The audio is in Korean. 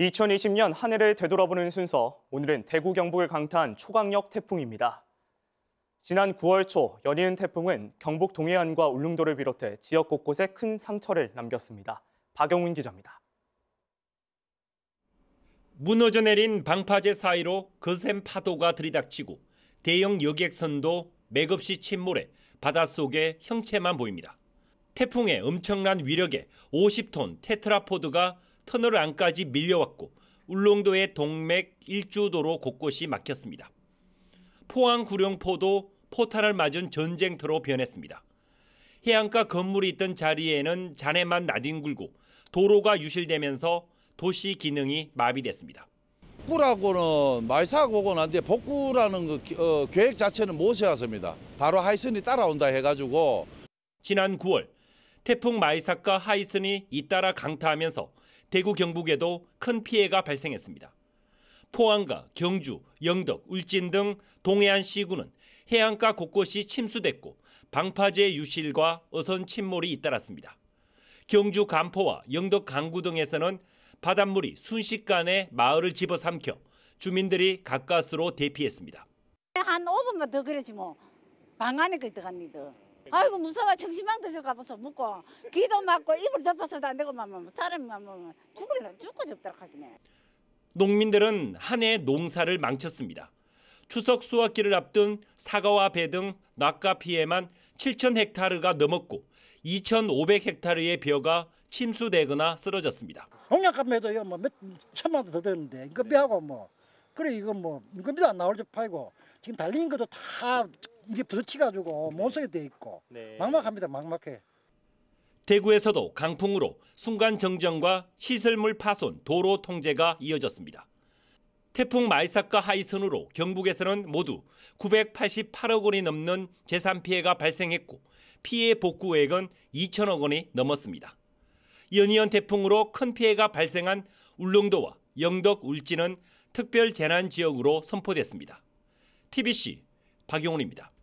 2020년 한 해를 되돌아보는 순서, 오늘은 대구 경북을 강타한 초강력 태풍입니다. 지난 9월 초 연이은 태풍은 경북 동해안과 울릉도를 비롯해 지역 곳곳에 큰 상처를 남겼습니다. 박영훈 기자입니다. 무너져 내린 방파제 사이로 거센 파도가 들이닥치고 대형 여객선도 맥없이 침몰해 바닷속에 형체만 보입니다. 태풍의 엄청난 위력에 50톤 테트라포드가 터널 안까지 밀려왔고 울릉도의 동맥 일주도로 곳곳이 막혔습니다. 포항 구룡포도 포탄을 맞은 전쟁터로 변했습니다. 해안가 건물이 있던 자리에는 잔해만 나뒹굴고 도로가 유실되면서 도시 기능이 마비됐습니다. 복구라고는 많이 사고건한데 복구라는 그, 어, 계획 자체는 못 세웠습니다. 바로 하이슨이 따라온다 해가지고 지난 9월 태풍 마이사카 하이슨이 잇따라 강타하면서 대구 경북에도 큰 피해가 발생했습니다. 포항과 경주, 영덕, 울진 등 동해안 시군은 해안가 곳곳이 침수됐고 방파제 유실과 어선 침몰이 잇따랐습니다. 경주 간포와 영덕 강구 등에서는 바닷물이 순식간에 마을을 집어삼켜 주민들이 가까스로 대피했습니다. 한 5분만 더 그러지 뭐. 방 안에 들어갑니다. 아이고 무서워 정신만 들어가봐서 묻고 귀도 막고 입을 덮어서도 안 되고 막 사람만 막 죽을래 죽고 접더라 하기네. 농민들은 한 해 농사를 망쳤습니다. 추석 수확기를 앞둔 사과와 배 등 낙가 피해만 7천 헥타르가 넘었고 2,500 헥타르의 벼가 침수되거나 쓰러졌습니다. 농약값에도 이거 뭐몇 천만 원더 되는데 인건비하고 뭐 그래 이거 뭐 인건비도 안 나올 줄 팔고 지금 달리는 것도 다 입에 부딪혀가지고 못 네. 쓰게 돼 있고 네. 막막합니다. 막막해. 대구에서도 강풍으로 순간 정전과 시설물 파손, 도로 통제가 이어졌습니다. 태풍 마이삭과 하이선으로 경북에서는 모두 988억 원이 넘는 재산 피해가 발생했고 피해 복구액은 2천억 원이 넘었습니다. 연이은 태풍으로 큰 피해가 발생한 울릉도와 영덕, 울진은 특별재난지역으로 선포됐습니다. TBC 박용훈입니다.